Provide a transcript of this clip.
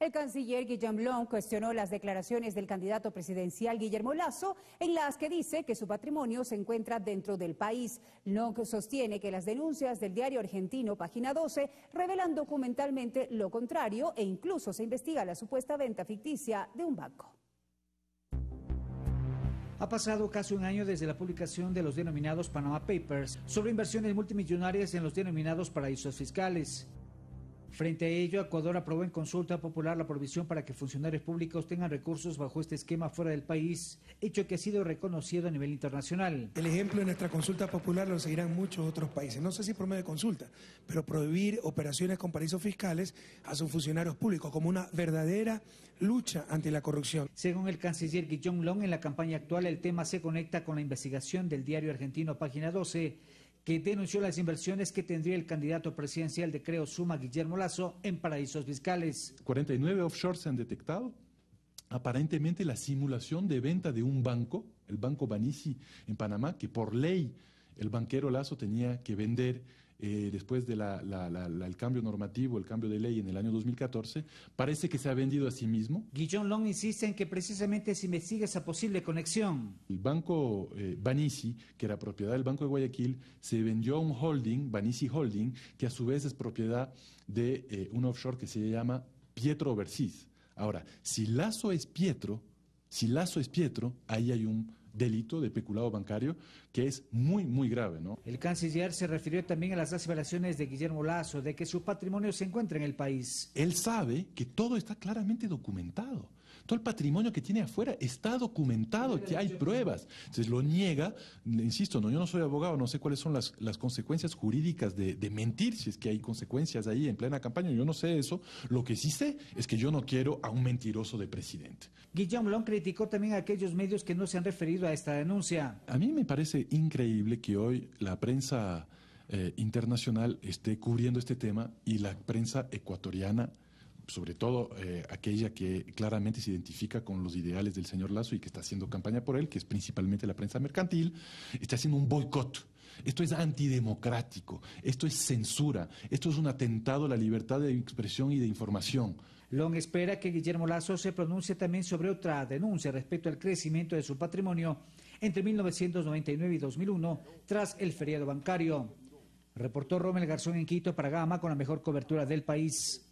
El canciller Guillaume Long cuestionó las declaraciones del candidato presidencial Guillermo Lazo, en las que dice que su patrimonio se encuentra dentro del país. Long sostiene que las denuncias del diario argentino Página 12 revelan documentalmente lo contrario e incluso se investiga la supuesta venta ficticia de un banco. Ha pasado casi un año desde la publicación de los denominados Panama Papers sobre inversiones multimillonarias en los denominados paraísos fiscales. Frente a ello, Ecuador aprobó en consulta popular la provisión para que funcionarios públicos tengan recursos bajo este esquema fuera del país, hecho que ha sido reconocido a nivel internacional. El ejemplo de nuestra consulta popular lo seguirán muchos otros países. No sé si por medio de consulta, pero prohibir operaciones con paraísos fiscales a sus funcionarios públicos como una verdadera lucha ante la corrupción. Según el canciller Guillón Long, en la campaña actual el tema se conecta con la investigación del diario argentino Página 12 que denunció las inversiones que tendría el candidato presidencial de Creo Suma, Guillermo Lazo, en paraísos fiscales. 49 offshore se han detectado. Aparentemente la simulación de venta de un banco, el Banco Banisi en Panamá, que por ley el banquero Lazo tenía que vender eh, después del cambio normativo, el cambio de ley en el año 2014, parece que se ha vendido a sí mismo. Guillón Long insiste en que precisamente se investiga esa posible conexión. El banco eh, Banisi, que era propiedad del Banco de Guayaquil, se vendió a un holding, Banisi Holding, que a su vez es propiedad de eh, un offshore que se llama Pietro Versis. Ahora, si Lazo es Pietro, si Lazo es Pietro, ahí hay un delito de peculado bancario que es muy, muy grave. ¿no? El canciller se refirió también a las aseveraciones de Guillermo Lazo de que su patrimonio se encuentra en el país. Él sabe que todo está claramente documentado. Todo el patrimonio que tiene afuera está documentado, que hay pruebas. Entonces lo niega, insisto, no, yo no soy abogado, no sé cuáles son las, consecuencias jurídicas de, mentir, si es que hay consecuencias ahí en plena campaña, yo no sé eso. Lo que sí sé es que yo no quiero a un mentiroso de presidente. Guillaume Long criticó también a aquellos medios que no se han referido a esta denuncia. A mí me parece increíble que hoy la prensa eh, internacional esté cubriendo este tema y la prensa ecuatoriana sobre todo eh, aquella que claramente se identifica con los ideales del señor Lazo y que está haciendo campaña por él, que es principalmente la prensa mercantil, está haciendo un boicot. Esto es antidemocrático, esto es censura, esto es un atentado a la libertad de expresión y de información. Long espera que Guillermo Lazo se pronuncie también sobre otra denuncia respecto al crecimiento de su patrimonio entre 1999 y 2001 tras el feriado bancario. Reportó Romel Garzón en Quito para Gama con la mejor cobertura del país.